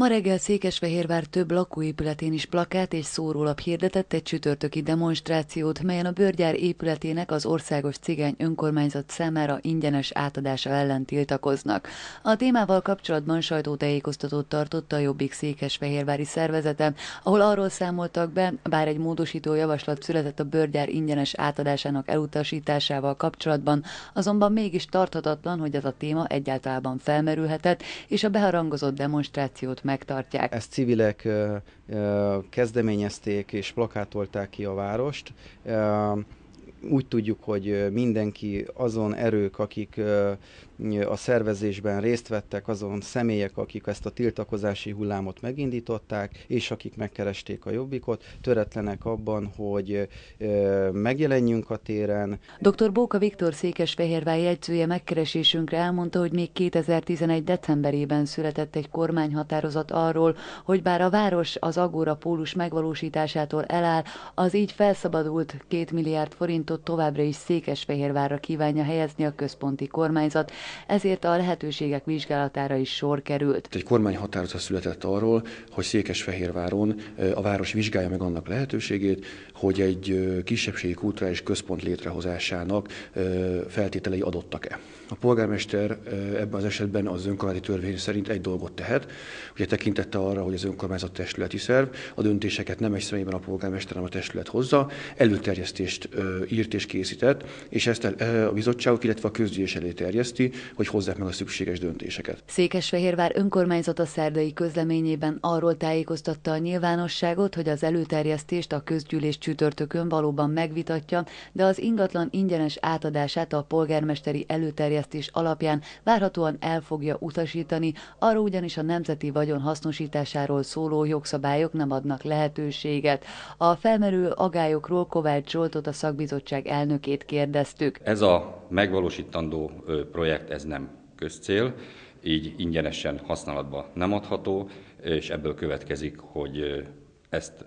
Ma reggel Székesfehérvár több lakóépületén is plakát és szórólap hirdetett egy csütörtöki demonstrációt, melyen a bőrgyár épületének az országos cigány önkormányzat számára ingyenes átadása ellen tiltakoznak. A témával kapcsolatban sajtótájékoztatót tartotta a Jobbik Székesfehérvári szervezete, ahol arról számoltak be, bár egy módosító javaslat született a bőrgyár ingyenes átadásának elutasításával kapcsolatban, azonban mégis tarthatatlan, hogy ez a téma egyáltalán felmerülhetett, és a beharangozott demonstrációt megtartják. Ezt civilek kezdeményezték és plakátolták ki a várost úgy tudjuk, hogy mindenki azon erők, akik a szervezésben részt vettek, azon személyek, akik ezt a tiltakozási hullámot megindították, és akik megkeresték a jobbikot, töretlenek abban, hogy megjelenjünk a téren. Dr. Bóka Viktor Székesfehérvár jegyzője megkeresésünkre elmondta, hogy még 2011. decemberében született egy kormányhatározat arról, hogy bár a város az Agora pólus megvalósításától eláll, az így felszabadult 2 milliárd forint központot továbbra is Székesfehérvárra kívánja helyezni a központi kormányzat, ezért a lehetőségek vizsgálatára is sor került. Egy kormányhatározat született arról, hogy Székesfehérváron a város vizsgálja meg annak lehetőségét, hogy egy kisebbségi kulturális központ létrehozásának feltételei adottak-e. A polgármester ebben az esetben az önkormányzati törvény szerint egy dolgot tehet, ugye tekintette arra, hogy az önkormányzat testületi szerv, a döntéseket nem egy személyben a polgármester, hanem a testület hozza, előterjesztést ír írt és készített, és ezt a bizottságok, illetve a közgyűlés elé terjeszti, hogy hozzák meg a szükséges döntéseket. Székesfehérvár önkormányzata szerdai közleményében arról tájékoztatta a nyilvánosságot, hogy az előterjesztést a közgyűlés csütörtökön valóban megvitatja, de az ingatlan ingyenes átadását a polgármesteri előterjesztés alapján várhatóan el fogja utasítani, arról, ugyanis a nemzeti vagyon hasznosításáról szóló jogszabályok nem adnak lehetőséget. A felmerülő agályokról Kovács Zsoltot a szakbizottság bizottság elnökét kérdeztük. Ez a megvalósítandó projekt, ez nem közcél, így ingyenesen használatba nem adható, és ebből következik, hogy ezt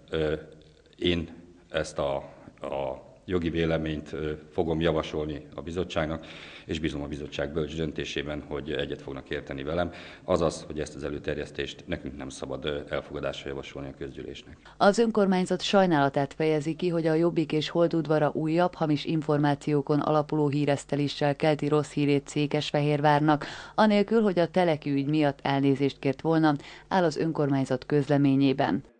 én ezt a, a jogi véleményt fogom javasolni a bizottságnak, és bízom a bizottság bölcs döntésében, hogy egyet fognak érteni velem, azaz, hogy ezt az előterjesztést nekünk nem szabad elfogadásra javasolni a közgyűlésnek. Az önkormányzat sajnálatát fejezi ki, hogy a Jobbik és Holdudvara újabb hamis információkon alapuló híreszteléssel kelti rossz hírét Székesfehérvárnak, anélkül, hogy a teleki ügy miatt elnézést kért volna, áll az önkormányzat közleményében.